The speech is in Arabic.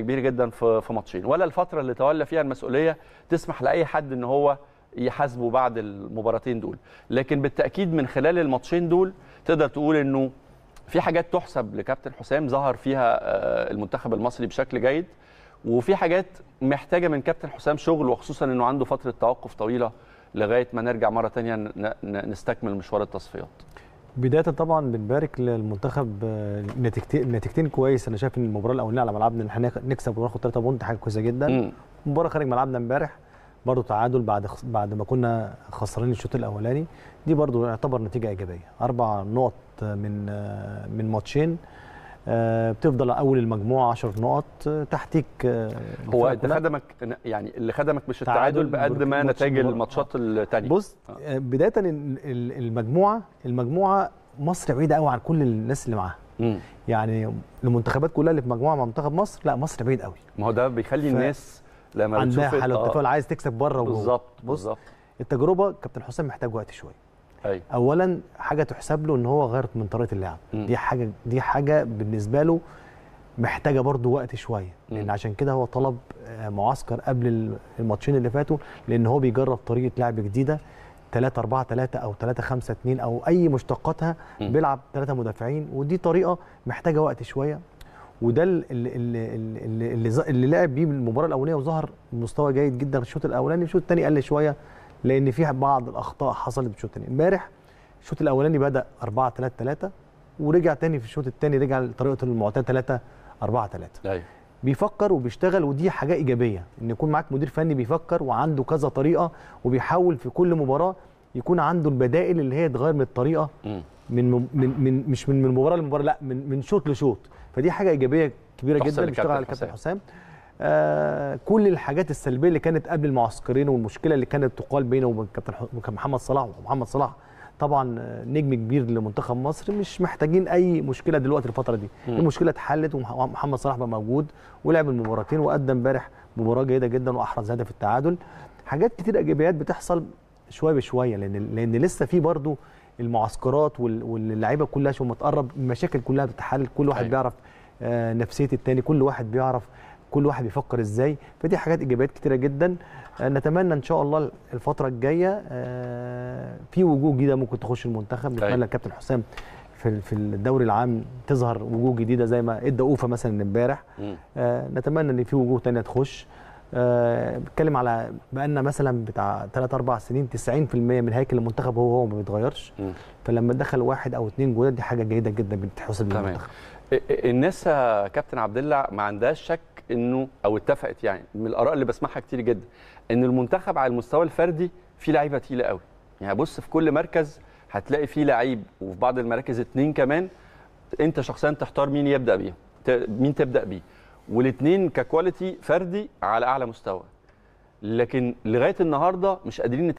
كبير جدا في في ماتشين ولا الفتره اللي تولى فيها المسؤوليه تسمح لاي حد ان هو يحاسبه بعد المباراتين دول لكن بالتاكيد من خلال الماتشين دول تقدر تقول انه في حاجات تحسب لكابتن حسام ظهر فيها آه، المنتخب المصري بشكل جيد وفي حاجات محتاجه من كابتن حسام شغل وخصوصا انه عنده فتره توقف طويله لغايه ما نرجع مره ثانيه نستكمل مشوار التصفيات بدايه طبعا بنبارك للمنتخب آه، نتيجتين كويس انا شايف ان المباراه الاولانيه على ملعبنا ان احنا نكسب وناخد 3 بونت حاجه كويسه جدا مباراه خارج ملعبنا امبارح برضه تعادل بعد بعد ما كنا خسرانين الشوط الاولاني دي برضه يعتبر نتيجه ايجابيه اربع نقط آه، من آه، من ماتشين آه، بتفضل اول المجموعه 10 نقط آه، تحتيك آه، هو اللي خدمك يعني اللي خدمك مش التعادل بقد ما نتائج الماتشات الثانيه بص بدايه المجموعه المجموعه مصر بعيده قوي عن كل الناس اللي معاها يعني المنتخبات كلها اللي في مجموعه مع منتخب مصر لا مصر بعيد قوي ما هو ده بيخلي الناس لما عندها حاله تفاعل عايز تكسب بره وجوه بالظبط بالظبط التجربه كابتن حسام محتاج وقت شويه أي. اولا حاجه تحسب له ان هو غير من طريقه اللعب م. دي حاجه دي حاجه بالنسبه له محتاجه برضو وقت شويه لان عشان كده هو طلب آه، معسكر قبل الماتشين اللي فاتوا لان هو بيجرب طريقه لعب جديده 3 4 3 او 3 5 2 او اي مشتقاتها بيلعب ثلاثه مدافعين ودي طريقه محتاجه وقت شويه وده اللي اللي اللي, اللي, اللي لعب بيه المباراه الاولانيه وظهر مستوى جيد جدا في الشوط الاولاني الشوط الثاني قل شويه لان في بعض الاخطاء حصلت في الشوط امبارح الشوط الاولاني بدا 4 3 3 ورجع تاني في الشوط الثاني رجع لطريقته المعتاده 3 4 3 ايوه بيفكر وبيشتغل ودي حاجه ايجابيه ان يكون معاك مدير فني بيفكر وعنده كذا طريقه وبيحاول في كل مباراه يكون عنده البدائل اللي هي تغير من الطريقه من من من مش من مباراه لمباراه لا من من شوط لشوط فدي حاجه ايجابيه كبيره جدا بيشتغل على كابتن حسام, حسام. آه، كل الحاجات السلبيه اللي كانت قبل المعسكرين والمشكله اللي كانت تقال بينه وبين كابتن محمد صلاح ومحمد صلاح طبعا آه، نجم كبير لمنتخب مصر مش محتاجين اي مشكله دلوقتي الفتره دي م. المشكله اتحلت ومحمد صلاح بقى موجود ولعب المباراتين وقدم امبارح مباراه جيده جدا واحرز هدف التعادل حاجات كتير ايجابيات بتحصل شويه بشويه لان لان لسه في برضه المعسكرات واللعيبه كلها شو ما تقرب المشاكل كلها بتتحل كل واحد أي. أيوة. بيعرف آه، نفسيه التاني كل واحد بيعرف كل واحد بيفكر ازاي فدي حاجات ايجابيات كتيره جدا آه، نتمنى ان شاء الله الفتره الجايه آه، في وجوه جديده ممكن تخش المنتخب طيب. نتمنى الكابتن حسام في في الدوري العام تظهر وجوه جديده زي ما ادى اوفا مثلا امبارح آه، نتمنى ان في وجوه ثانيه تخش آه، بتكلم على بقالنا مثلا بتاع 3 4 سنين 90% من هيكل المنتخب هو هو ما بيتغيرش فلما دخل واحد او اثنين جداد دي حاجه جيده جدا بتحسب للمنتخب الناس يا كابتن عبد الله ما عندهاش شك انه او اتفقت يعني من الاراء اللي بسمعها كتير جدا ان المنتخب على المستوى الفردي فيه لعيبه تقيله قوي يعني بص في كل مركز هتلاقي فيه لعيب وفي بعض المراكز اثنين كمان انت شخصيا تحتار مين يبدا بيه مين تبدا بيه والاثنين ككواليتي فردي على اعلى مستوى لكن لغايه النهارده مش قادرين